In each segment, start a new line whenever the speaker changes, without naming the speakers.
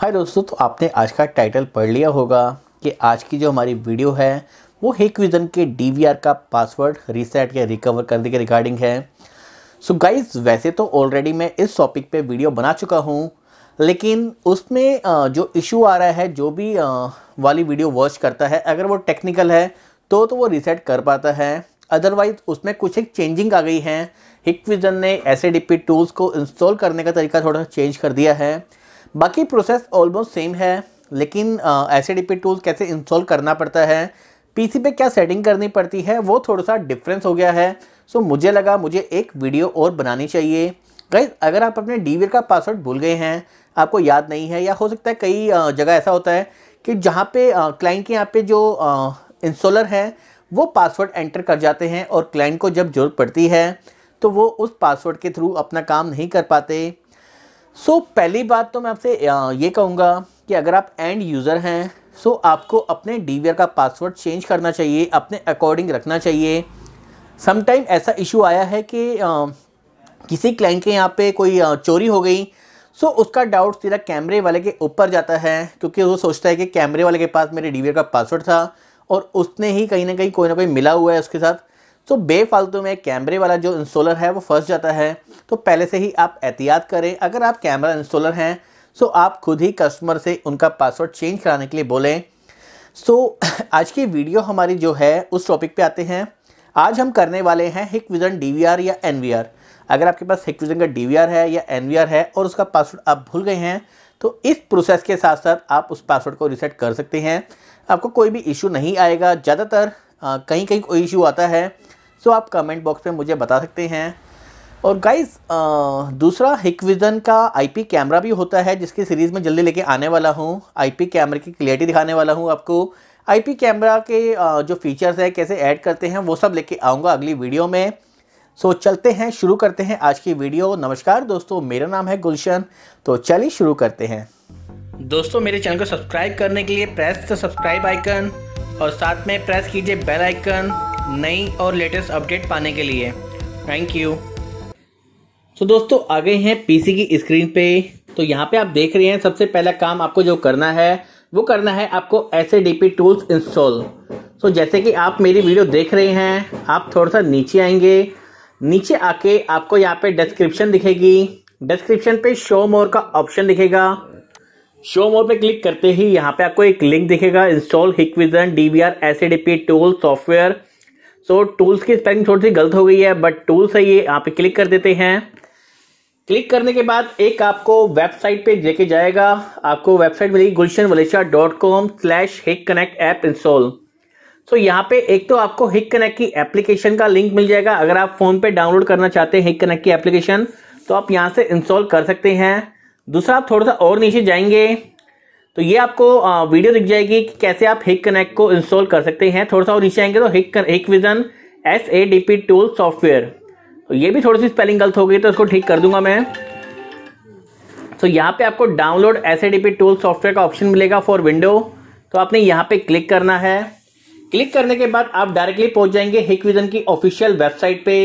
हाय दोस्तों तो आपने आज का टाइटल पढ़ लिया होगा कि आज की जो हमारी वीडियो है वो हेक विजन के डीवीआर का पासवर्ड रीसेट या रिकवर करने के रिगार्डिंग है सो so गाइस वैसे तो ऑलरेडी मैं इस टॉपिक पे वीडियो बना चुका हूँ लेकिन उसमें जो इशू आ रहा है जो भी वाली वीडियो वॉच करता है अगर वो टेक्निकल है तो तो वो रीसेट कर पाता है अदरवाइज़ उसमें कुछ एक चेंजिंग आ गई है हिकविजन ने एस टूल्स को इंस्टॉल करने का तरीका थोड़ा चेंज कर दिया है बाकी प्रोसेस ऑलमोस्ट सेम है लेकिन ऐसे डी टूल कैसे इंस्टॉल करना पड़ता है पीसी पे क्या सेटिंग करनी पड़ती है वो थोड़ा सा डिफरेंस हो गया है सो so, मुझे लगा मुझे एक वीडियो और बनानी चाहिए गाइज अगर आप अपने डीवीर का पासवर्ड भूल गए हैं आपको याद नहीं है या हो सकता है कई जगह ऐसा होता है कि जहाँ पे क्लाइंट के यहाँ पे जो इंस्टॉलर हैं वो पासवर्ड एंटर कर जाते हैं और क्लाइंट को जब ज़रूरत पड़ती है तो वो उस पासवर्ड के थ्रू अपना काम नहीं कर पाते सो so, पहली बात तो मैं आपसे ये कहूँगा कि अगर आप एंड यूज़र हैं सो so आपको अपने डी का पासवर्ड चेंज करना चाहिए अपने अकॉर्डिंग रखना चाहिए समटाइम ऐसा इशू आया है कि आ, किसी क्लाइंट के यहाँ पे कोई आ, चोरी हो गई सो so, उसका डाउट सीधा कैमरे वाले के ऊपर जाता है क्योंकि वो सोचता है कि कैमरे वाले के पास मेरे डी का पासवर्ड था और उसने ही कहीं ना कहीं कोई ना कोई मिला हुआ है उसके साथ तो बेफालतू में कैमरे वाला जो इंस्टॉलर है वो फंस जाता है तो पहले से ही आप एहतियात करें अगर आप कैमरा इंस्टॉलर हैं सो आप खुद ही कस्टमर से उनका पासवर्ड चेंज कराने के लिए बोलें सो आज की वीडियो हमारी जो है उस टॉपिक पे आते हैं आज हम करने वाले हैं हिक विज़न डी या एन अगर आपके पास हिक विज़न का डी है या एन है और उसका पासवर्ड आप भूल गए हैं तो इस प्रोसेस के साथ साथ आप उस पासवर्ड को रिसेट कर सकते हैं आपको कोई भी इशू नहीं आएगा ज़्यादातर कहीं कहीं कोई इशू आता है सो तो आप कमेंट बॉक्स में मुझे बता सकते हैं और गाइज दूसरा हिकविज़न का आईपी कैमरा भी होता है जिसकी सीरीज़ में जल्दी लेके आने वाला हूँ आईपी कैमरे की क्लियरिटी दिखाने वाला हूँ आपको आईपी कैमरा के आ, जो फीचर्स है कैसे ऐड करते हैं वो सब लेके आऊँगा अगली वीडियो में सो चलते हैं शुरू करते हैं आज की वीडियो नमस्कार दोस्तों मेरा नाम है गुलशन तो चलिए शुरू करते हैं दोस्तों मेरे चैनल को सब्सक्राइब करने के लिए प्रेस द सब्सक्राइब आइकन और साथ में प्रेस कीजिए बेल आइकन नई और लेटेस्ट अपडेट पाने के लिए थैंक यू तो दोस्तों आ गए हैं पीसी की स्क्रीन पे तो यहाँ पे आप देख रहे हैं सबसे पहला काम आपको जो करना है वो करना है आपको एस टूल्स इंस्टॉल तो जैसे कि आप मेरी वीडियो देख रहे हैं आप थोड़ा सा नीचे आएंगे नीचे आके आपको यहाँ पे डिस्क्रिप्शन दिखेगी डिस्क्रिप्शन पे शो मोर का ऑप्शन दिखेगा शो मोर पे क्लिक करते ही यहाँ पे आपको एक लिंक दिखेगा install Hikvision DVR SADP tool software so tools की स्पेलिंग थोड़ी सी गलत हो गई है बट टूल्स है ये यहाँ पे क्लिक कर देते हैं क्लिक करने के बाद एक आपको वेबसाइट पे लेके जाएगा आपको वेबसाइट मिलेगी गुलशन वलेशा dot com slash Hik connect app install so यहाँ पे एक तो आपको हिक कनेक्ट की एप्लीकेशन का लिंक मिल जाएगा अगर आप फोन पे डाउनलोड करना चाहते हैं हिक कनेक्ट की एप्लीकेशन तो आप यहाँ से इंस्टॉल कर सकते हैं दूसरा आप थोड़ा सा और नीचे जाएंगे तो ये आपको वीडियो दिख जाएगी कि कैसे आप हिक कनेक्ट को इंस्टॉल कर सकते हैं थोड़ा सा और नीचे आएंगे तो Hik Hikvision S A D P tool software तो ये भी थोड़ी सी स्पेलिंग गलत हो गई तो इसको ठीक कर दूंगा मैं तो यहाँ पे आपको download S A D P tool software का ऑप्शन मिलेगा फॉर विंडो तो आपने यहाँ पे क्लिक करना है क्लिक करने के बाद आप डायरेक्टली पहुंच जाएंगे हिक विजन की ऑफिशियल वेबसाइट पे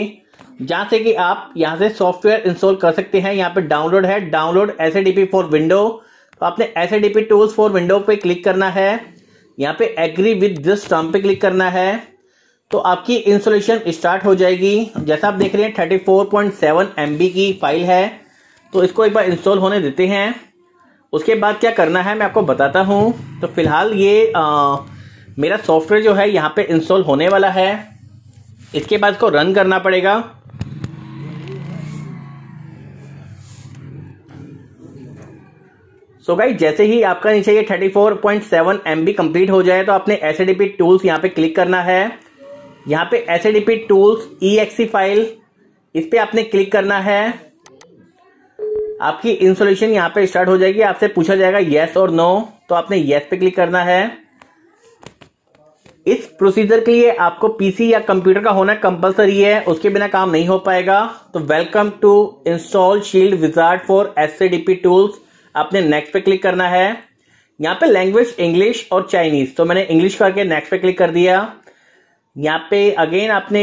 जहां से कि आप यहां से सॉफ्टवेयर इंस्टॉल कर सकते हैं यहाँ पे डाउनलोड है डाउनलोड एस फॉर विंडो तो आपने एस टूल्स फॉर विंडो पे क्लिक करना है यहाँ पे एग्री विद दिस टर्म पे क्लिक करना है तो आपकी इंस्टॉलेशन स्टार्ट हो जाएगी जैसा आप देख रहे हैं thirty four point seven M B की फाइल है तो इसको एक बार इंस्टॉल होने देते हैं उसके बाद क्या करना है मैं आपको बताता हूँ तो फिलहाल ये आ, मेरा सॉफ्टवेयर जो है यहाँ पे इंस्टॉल होने वाला है इसके बाद इसको रन करना पड़ेगा सो so गाइज जैसे ही आपका नीचे ये 34.7 पॉइंट कंप्लीट हो जाए तो आपने एस टूल्स यहाँ पे क्लिक करना है यहाँ पे एस टूल्स ई फाइल इस पर आपने क्लिक करना है आपकी इंस्टॉलेशन यहाँ पे स्टार्ट हो जाएगी आपसे पूछा जाएगा येस और नो तो आपने येस पे क्लिक करना है इस प्रोसीजर के लिए आपको पीसी या कंप्यूटर का होना कंपलसरी है उसके बिना काम नहीं हो पाएगा तो welcome to install shield wizard for S tools आपने नेक्स्ट पे क्लिक करना है यहाँ पे लैंग्वेज इंग्लिश और चाइनीज तो मैंने इंग्लिश करके नेक्स्ट पे क्लिक कर दिया यहाँ पे अगेन आपने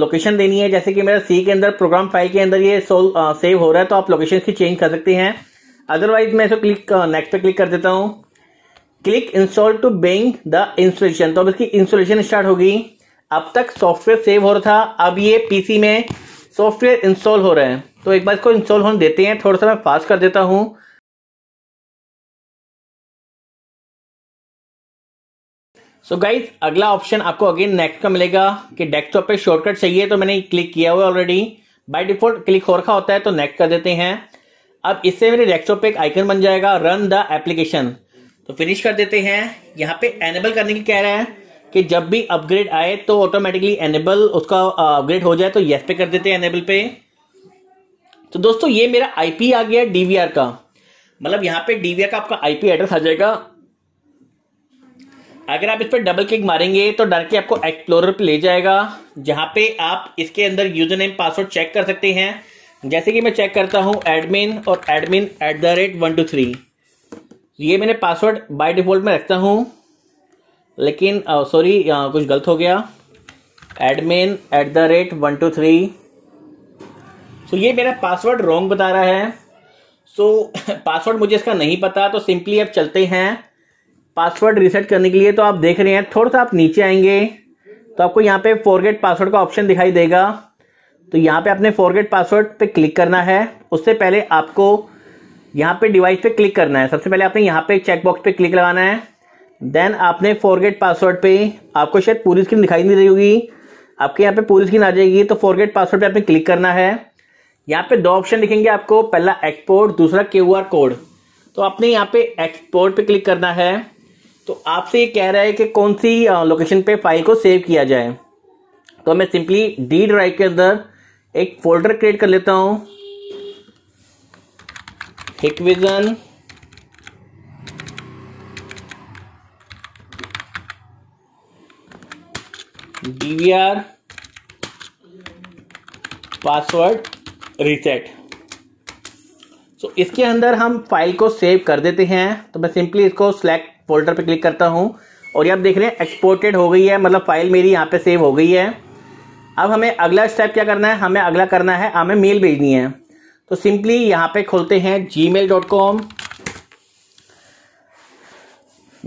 लोकेशन देनी है जैसे कि मेरा सी के अंदर प्रोग्राम फाइल के अंदर ये सोल सेव हो रहा है तो आप लोकेशन की चेंज कर सकते हैं अदरवाइज मैं इसको क्लिक नेक्स्ट पे क्लिक कर देता हूँ क्लिक इंस्टॉल टू बिंग द इंस्टॉलेशन तो अब इसकी इंस्टॉलेशन स्टार्ट होगी अब तक सॉफ्टवेयर सेव हो रहा था अब ये पीसी में सॉफ्टवेयर इंस्टॉल हो रहा है तो एक बार इसको इंस्टॉल होने देते हैं थोड़ा सा मैं फास्ट कर देता हूँ सो so गाइज अगला ऑप्शन आपको अगेन नेक्स्ट का मिलेगा कि डेस्कटॉप पे शॉर्टकट चाहिए तो मैंने क्लिक किया हुआ ऑलरेडी बाय डिफॉल्ट क्लिक हो रखा होता है तो नेक्स्ट कर देते हैं अब इससे मेरे डेस्कटॉप पे एक आइकन बन जाएगा रन द एप्लीकेशन तो फिनिश कर देते हैं यहाँ पे एनेबल करने की कह रहा है कि जब भी अपग्रेड आए तो ऑटोमेटिकली एनेबल उसका अपग्रेड uh, हो जाए तो येस पे कर देते हैं एनेबल पे तो दोस्तों ये मेरा आईपी आ गया डीवीआर का मतलब यहाँ पे डीवीआर का आपका आईपी एड्रेस आ जाएगा अगर आप इस पर डबल क्लिक मारेंगे तो डर के आपको एक्सप्लोरर पे ले जाएगा जहाँ पे आप इसके अंदर यूजर नेम पासवर्ड चेक कर सकते हैं जैसे कि मैं चेक करता हूँ एडमिन और admin at the rate one two three ये मैंने पासवर्ड बाय डिफ़ॉल्ट में रखता हूँ लेकिन सॉरी कुछ गलत हो गया admin at the rate one two three so ये मेरा पासवर्ड रॉन्ग बता रहा है सो so, पासवर्ड मुझे इसका नहीं पता तो सिंपली आप चलते हैं पासवर्ड रिसेट करने के लिए तो आप देख रहे हैं थोड़ा सा आप नीचे आएंगे तो आपको यहाँ पे फॉरगेट पासवर्ड का ऑप्शन दिखाई देगा तो यहाँ पे आपने फॉरगेट पासवर्ड पे क्लिक करना है उससे पहले आपको यहाँ पे डिवाइस पे क्लिक करना है सबसे पहले आपने यहाँ पे चेकबॉक्स पे क्लिक लगाना है देन आपने फॉरगेट पासवर्ड पे आपको शायद पूरी स्क्रीन दिखाई नहीं रही होगी आपके यहाँ पे पूरी स्क्रीन आ जाएगी तो फॉरगेट पासवर्ड पर आपने क्लिक करना है यहाँ पे दो ऑप्शन दिखेंगे आपको पहला एक्सपोर्ट दूसरा क्यू कोड तो आपने यहाँ पे एक्सपोर्ट पे क्लिक करना है तो आपसे ये कह रहा है कि कौन सी लोकेशन पे फाइल को सेव किया जाए तो मैं सिंपली डी ड्राइव के अंदर एक फोल्डर क्रिएट कर लेता हूँ Hikvision DVR password reset so इसके अंदर हम फाइल को सेव कर देते हैं तो मैं सिंपली इसको सिलेक्ट फोल्डर पे क्लिक करता हूँ और ये आप देख रहे हैं एक्सपोर्टेड हो गई है मतलब फाइल मेरी यहाँ पे सेव हो गई है अब हमें अगला स्टेप क्या करना है हमें अगला करना है हमें मेल भेजनी है तो सिंपली यहाँ पे खोलते हैं जी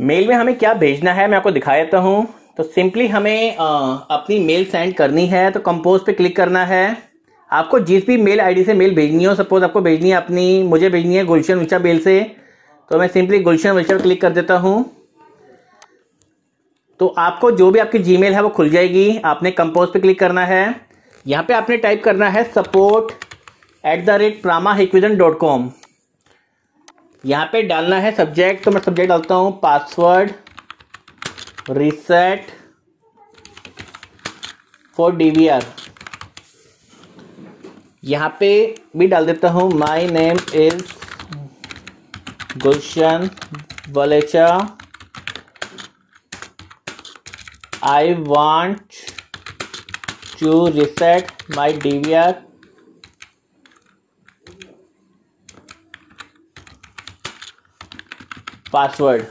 मेल में हमें क्या भेजना है मैं आपको दिखा देता हूँ तो सिंपली हमें आ, अपनी मेल सेंड करनी है तो कंपोज पे क्लिक करना है आपको जिस भी मेल आईडी से मेल भेजनी हो सपोज आपको भेजनी है अपनी मुझे भेजनी है गुलशन ऊंचा मेल से तो मैं सिंपली गुलशन वेलशन क्लिक कर देता हूँ तो आपको जो भी आपकी जीमेल है वो खुल जाएगी आपने कंपोज पे क्लिक करना है यहाँ पे आपने टाइप करना है support at the rate Prama Hikvision dot com यहाँ पर डालना है सब्जेक्ट तो मैं सब्जेक्ट डालता हूँ password reset for D V R यहाँ पे भी डाल देता हूँ my name is Gulshan Valecha I want to reset my DVR password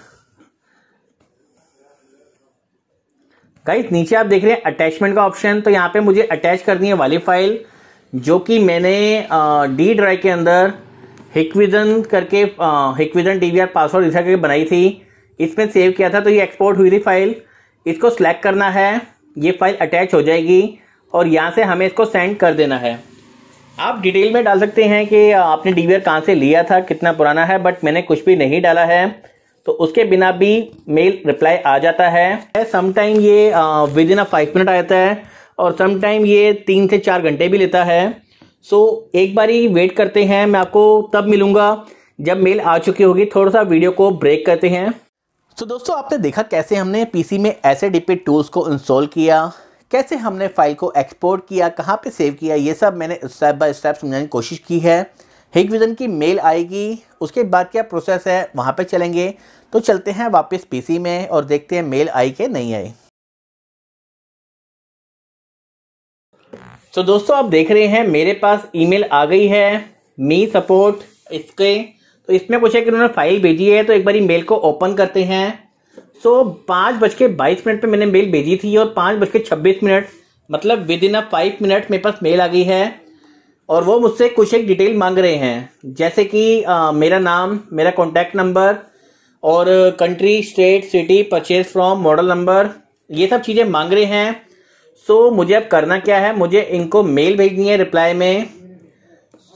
guys नीचे आप देख रहे हैं अटैचमेंट का ऑप्शन तो यहां पे मुझे अटैच करनी है वाली फाइल जो कि मैंने डी ड्राइव के अंदर हिकविजन करके हिकविजन डी पासवर्ड रिसेट करके बनाई थी इसमें सेव किया था तो ये एक्सपोर्ट हुई थी फाइल इसको सिलेक्ट करना है ये फाइल अटैच हो जाएगी और यहाँ से हमें इसको सेंड कर देना है आप डिटेल में डाल सकते हैं कि आपने डी वी कहाँ से लिया था कितना पुराना है बट मैंने कुछ भी नहीं डाला है तो उसके बिना भी मेल रिप्लाई आ जाता है समटाइम ये within a five minute आ जाता है और समटाइम ये तीन से चार घंटे भी लेता है सो so, एक बारी वेट करते हैं मैं आपको तब मिलूंगा जब मेल आ चुकी होगी थोड़ा सा वीडियो को ब्रेक करते हैं सो so, दोस्तों आपने देखा कैसे हमने पीसी में ऐसे डिपिट टूल्स को इंस्टॉल किया कैसे हमने फाइल को एक्सपोर्ट किया कहाँ पे सेव किया ये सब मैंने स्टेप बाय स्टेप समझाने की कोशिश की है हिग विज़न की मेल आएगी उसके बाद क्या प्रोसेस है वहाँ पे चलेंगे तो चलते हैं वापस पीसी में और देखते हैं मेल आई कि नहीं आई सो तो so, दोस्तों आप देख रहे हैं मेरे पास ईमेल आ गई है मी सपोर्ट इसके तो इसमें कुछ है कि उन्होंने फाइल भेजी है तो एक बार मेल को ओपन करते हैं सो so, पाँच बज के बाईस मिनट पर मैंने मेल भेजी थी और पाँच बज के छब्बीस मिनट मतलब within a five minute मेरे पास मेल आ गई है और वो मुझसे कुछ एक डिटेल मांग रहे हैं जैसे कि आ, मेरा नाम मेरा कॉन्टैक्ट नंबर और country state city purchase from model number ये सब चीज़ें मांग रहे हैं सो so, मुझे अब करना क्या है मुझे इनको मेल भेजनी है रिप्लाई में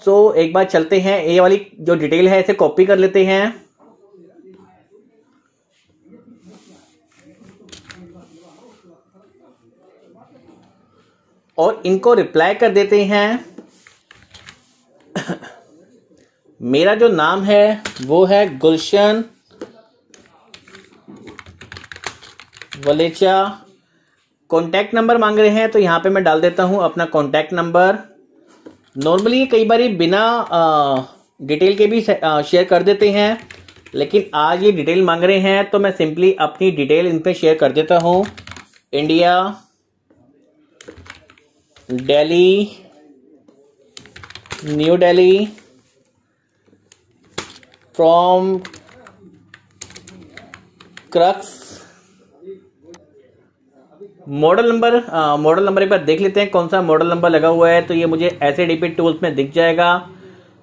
सो so, एक बार चलते हैं ये वाली जो डिटेल है इसे कॉपी कर लेते हैं और इनको रिप्लाई कर देते हैं मेरा जो नाम है वो है गुलशन वलेचा कॉन्टैक्ट नंबर मांग रहे हैं तो यहाँ पे मैं डाल देता हूँ अपना कॉन्टैक्ट नंबर नॉर्मली कई बार बिना डिटेल के भी शेयर कर देते हैं लेकिन आज ये डिटेल मांग रहे हैं तो मैं सिंपली अपनी डिटेल इनपे शेयर कर देता हूँ इंडिया डेली न्यू डेली फ्रॉम क्रक्स मॉडल नंबर मॉडल नंबर एक बार देख लेते हैं कौन सा मॉडल नंबर लगा हुआ है तो ये मुझे S A D P tools में दिख जाएगा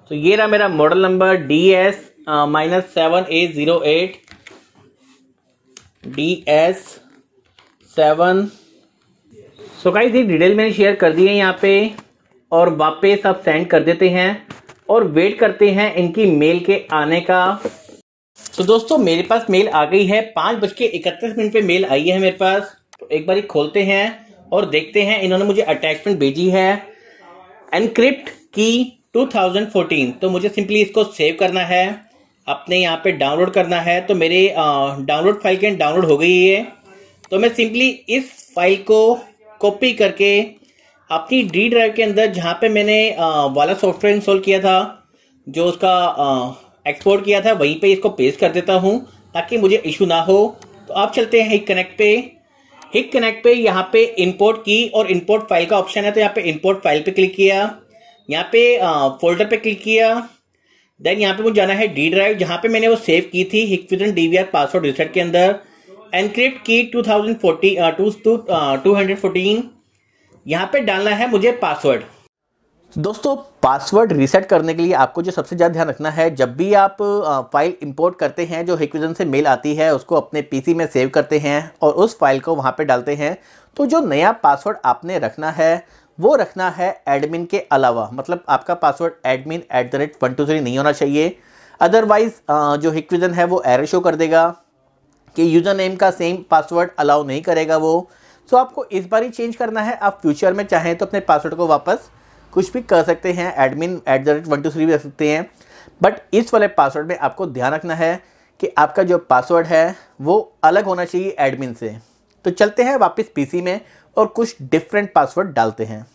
तो ये रहा मेरा model number D S minus seven eight zero eight D S seven so guys ये डिटेल मैंने शेयर कर दी है यहाँ पे और वापस आप सेंड कर देते हैं और वेट करते हैं इनकी मेल के आने का तो दोस्तों मेरे पास मेल आ गई है पाँच बज के इकतीस मिनट पे मेल आई है मेरे पास तो एक बार खोलते हैं और देखते हैं इन्होंने मुझे अटैचमेंट भेजी है एनक्रिप्ट की 2014 तो मुझे सिंपली इसको सेव करना है अपने यहाँ पे डाउनलोड करना है तो मेरे डाउनलोड फाइल के डाउनलोड हो गई है तो मैं सिंपली इस फाइल को कॉपी करके अपनी डी ड्राइव के अंदर जहाँ पे मैंने वाला सॉफ्टवेयर इंस्टॉल किया था जो उसका एक्सपोर्ट किया था वहीं पे इसको पेस्ट कर देता हूँ ताकि मुझे इशू ना हो तो आप चलते हैं कनेक्ट पे हिक कनेक्ट पे यहाँ पे इंपोर्ट की और इंपोर्ट फाइल का ऑप्शन है तो यहाँ पे इंपोर्ट फाइल पे क्लिक किया यहाँ पे फोल्डर पे क्लिक किया देन यहाँ पे मुझे जाना है डी ड्राइव जहाँ पे मैंने वो सेव की थी हिक वी डीवीआर पासवर्ड रिसेट के अंदर एनक्रिप्ट की two thousand forty two two hundred fourteen यहाँ पे डालना है मुझे पासवर्ड दोस्तों पासवर्ड रीसेट करने के लिए आपको जो सबसे ज़्यादा ध्यान रखना है जब भी आप फाइल इंपोर्ट करते हैं जो हिक्विजन से मेल आती है उसको अपने पीसी में सेव करते हैं और उस फाइल को वहाँ पे डालते हैं तो जो नया पासवर्ड आपने रखना है वो रखना है एडमिन के अलावा मतलब आपका password admin at the rate one two three नहीं होना चाहिए अदरवाइज़ जो हिक्विजन है वो एर शो कर देगा कि यूज़र नेम का सेम पासवर्ड अलाउ नहीं करेगा वो सो आपको इस बार ही चेंज करना है आप फ्यूचर में चाहें तो अपने पासवर्ड को वापस कुछ भी कर सकते हैं admin at the rate one two three भी रख सकते हैं बट इस वाले पासवर्ड में आपको ध्यान रखना है कि आपका जो पासवर्ड है वो अलग होना चाहिए एडमिन से तो चलते हैं वापस पीसी में और कुछ डिफरेंट पासवर्ड डालते हैं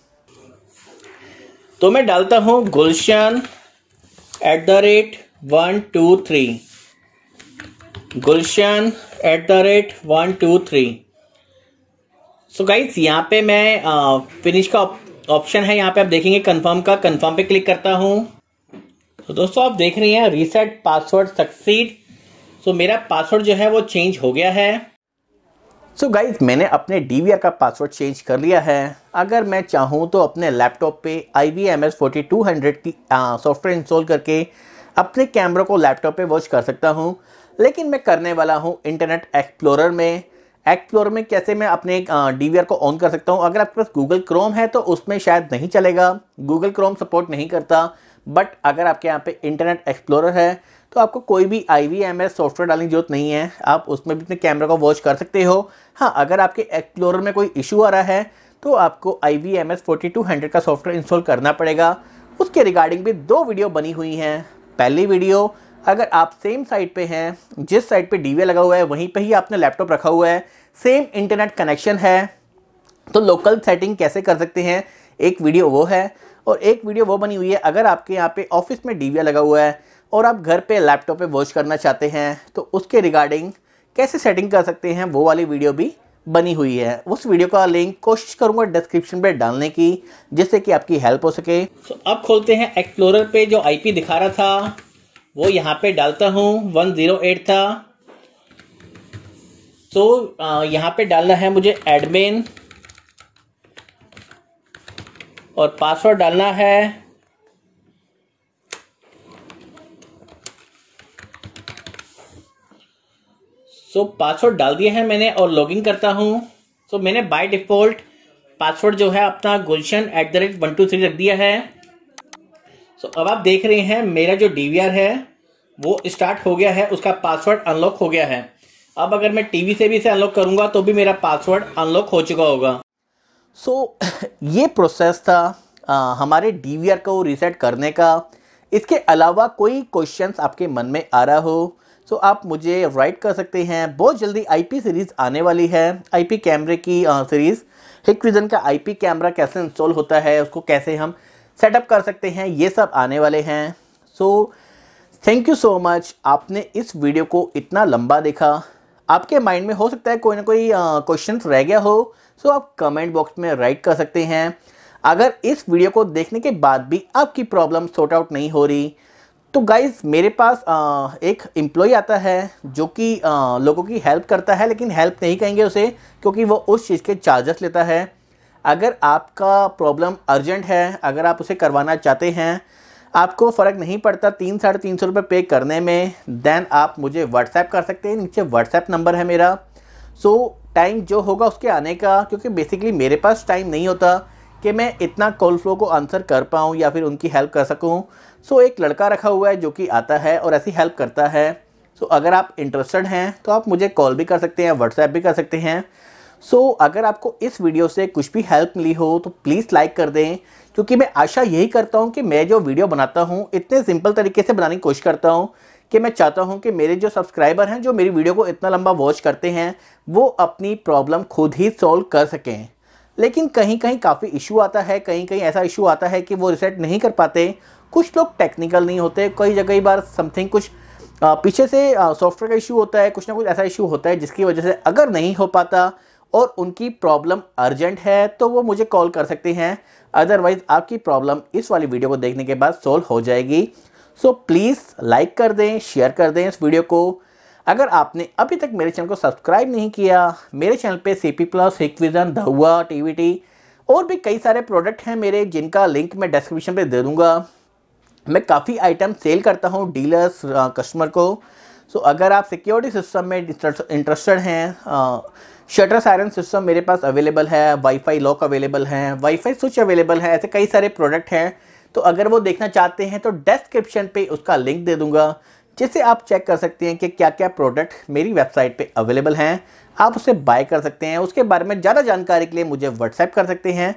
तो मैं डालता हूँ Gulshan at the rate one two three Gulshan at the rate one two three so guys यहाँ पे मैं फिनिश का ऑप्शन है यहाँ पे आप देखेंगे कंफर्म का कंफर्म पे क्लिक करता हूँ तो दोस्तों आप देख रहे हैं रीसेट पासवर्ड सक्सीड सो मेरा पासवर्ड जो है वो चेंज हो गया है सो so गाइज मैंने अपने डी का पासवर्ड चेंज कर लिया है अगर मैं चाहूँ तो अपने लैपटॉप पे I V M S forty two hundred की सॉफ्टवेयर इंस्टॉल करके अपने कैमरा को लैपटॉप पे वॉच कर सकता हूँ लेकिन मैं करने वाला हूँ इंटरनेट एक्सप्लोरर में एक्सप्लोर में कैसे मैं अपने डी को ऑन कर सकता हूँ अगर आपके पास गूगल क्रोम है तो उसमें शायद नहीं चलेगा गूगल क्रोम सपोर्ट नहीं करता बट अगर आपके यहाँ पे इंटरनेट एक्सप्लोरर है तो आपको कोई भी I V M S software डालने की जरूरत नहीं है आप उसमें भी अपने कैमरा को वॉच कर सकते हो हाँ अगर आपके एक्सप्लोरर में कोई इशू आ रहा है तो आपको I V M S forty two hundred का सॉफ्टवेयर इंस्टॉल करना पड़ेगा उसके रिगार्डिंग भी दो वीडियो बनी हुई हैं पहली वीडियो अगर आप सेम साइट पे हैं जिस साइट पे डीवे लगा हुआ है वहीं पे ही आपने लैपटॉप रखा हुआ है सेम इंटरनेट कनेक्शन है तो लोकल सेटिंग कैसे कर सकते हैं एक वीडियो वो है और एक वीडियो वो बनी हुई है अगर आपके यहाँ पे ऑफिस में डीवीआर लगा हुआ है और आप घर पे लैपटॉप पे वॉच करना चाहते हैं तो उसके रिगार्डिंग कैसे सेटिंग कर सकते हैं वो वाली वीडियो भी बनी हुई है उस वीडियो का लिंक कोशिश करूंगा डिस्क्रिप्शन पे डालने की जिससे कि आपकी हेल्प हो सके so, अब खोलते हैं एक्सप्लोरर पे जो आईपी दिखा रहा था वो यहाँ पे डालता हूँ वन ज़ीरो एट था तो यहाँ पे डालना है मुझे एडमिन और पासवर्ड डालना है सो पासवर्ड डाल दिया है मैंने और लॉगिन करता हूँ सो मैंने बाय डिफ़ॉल्ट पासवर्ड जो है अपना Gulshan at the rate one two three रख दिया है सो अब आप देख रहे हैं मेरा जो डी है वो स्टार्ट हो गया है उसका पासवर्ड अनलॉक हो गया है अब अगर मैं टीवी से भी इसे अनलॉक करूंगा तो भी मेरा पासवर्ड अनलॉक हो चुका होगा सो so, ये प्रोसेस था आ, हमारे डी को रीसेट करने का इसके अलावा कोई क्वेश्चंस आपके मन में आ रहा हो तो आप मुझे राइट कर सकते हैं बहुत जल्दी आईपी सीरीज़ आने वाली है आईपी कैमरे की सीरीज़ हिकविज़न का आईपी कैमरा कैसे इंस्टॉल होता है उसको कैसे हम सेटअप कर सकते हैं ये सब आने वाले हैं so thank you so much आपने इस वीडियो को इतना लंबा देखा आपके माइंड में हो सकता है कोई ना कोई क्वेश्चन रह गया हो सो आप कमेंट बॉक्स में राइट कर सकते हैं अगर इस वीडियो को देखने के बाद भी आपकी प्रॉब्लम सॉर्ट आउट नहीं हो रही तो गाइज मेरे पास आ, एक एम्प्लॉय आता है जो कि लोगों की हेल्प करता है लेकिन हेल्प नहीं कहेंगे उसे क्योंकि वो उस चीज़ के चार्जेस लेता है अगर आपका प्रॉब्लम अर्जेंट है अगर आप उसे करवाना चाहते हैं आपको फ़र्क नहीं पड़ता तीन साढ़े तीन सौ रुपये पे करने में दैन आप मुझे व्हाट्सएप कर सकते हैं नीचे व्हाट्सएप नंबर है मेरा सो so, टाइम जो होगा उसके आने का क्योंकि बेसिकली मेरे पास टाइम नहीं होता कि मैं इतना कॉल फ्लो को आंसर कर पाऊँ या फिर उनकी हेल्प कर सकूँ सो so, एक लड़का रखा हुआ है जो कि आता है और ऐसी हेल्प करता है सो so, अगर आप इंटरेस्टेड हैं तो आप मुझे कॉल भी कर सकते हैं व्हाट्सएप भी कर सकते हैं सो so, अगर आपको इस वीडियो से कुछ भी हेल्प मिली हो तो प्लीज़ लाइक कर दें क्योंकि मैं आशा यही करता हूँ कि मैं जो वीडियो बनाता हूँ इतने सिंपल तरीके से बनाने की कोशिश करता हूँ कि मैं चाहता हूं कि मेरे जो सब्सक्राइबर हैं जो मेरी वीडियो को इतना लंबा वॉच करते हैं वो अपनी प्रॉब्लम खुद ही सॉल्व कर सकें लेकिन कहीं कहीं काफ़ी इशू आता है कहीं कहीं ऐसा इशू आता है कि वो रिसेट नहीं कर पाते कुछ लोग टेक्निकल नहीं होते कई जगह बार समथिंग कुछ पीछे से सॉफ्टवेयर का इशू होता है कुछ ना कुछ ऐसा इशू होता है जिसकी वजह से अगर नहीं हो पाता और उनकी प्रॉब्लम अर्जेंट है तो वो मुझे कॉल कर सकती हैं अदरवाइज़ आपकी प्रॉब्लम इस वाली वीडियो को देखने के बाद सॉल्व हो जाएगी सो प्लीज़ लाइक कर दें शेयर कर दें इस वीडियो को अगर आपने अभी तक मेरे चैनल को सब्सक्राइब नहीं किया मेरे चैनल पे C P plus Hikvision Dahua टी और भी कई सारे प्रोडक्ट हैं मेरे जिनका लिंक मैं डिस्क्रिप्शन पे दे दूँगा मैं काफ़ी आइटम सेल करता हूँ डीलर्स कस्टमर uh, को सो so, अगर आप सिक्योरिटी सिस्टम में इंटरेस्टेड हैं शटर सायरन सिस्टम मेरे पास अवेलेबल है वाईफाई लॉक अवेलेबल है वाईफाई स्विच अवेलेबल है ऐसे कई सारे प्रोडक्ट हैं तो अगर वो देखना चाहते हैं तो डिस्क्रिप्शन पे उसका लिंक दे दूंगा जिससे आप चेक कर सकते हैं कि क्या क्या प्रोडक्ट मेरी वेबसाइट पे अवेलेबल हैं आप उसे बाय कर सकते हैं उसके बारे में ज़्यादा जानकारी के लिए मुझे व्हाट्सएप कर सकते हैं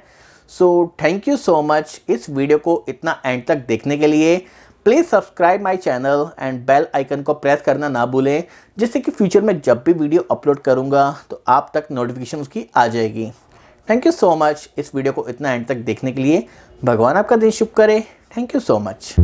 so thank you so much इस वीडियो को इतना एंड तक देखने के लिए please subscribe my channel and bell icon को प्रेस करना ना भूलें जिससे कि फ्यूचर में जब भी वीडियो अपलोड करूँगा तो आप तक नोटिफिकेशन उसकी आ जाएगी थैंक यू सो मच इस वीडियो को इतना एंड तक देखने के लिए भगवान आपका दिन शुभ करे थैंक यू सो मच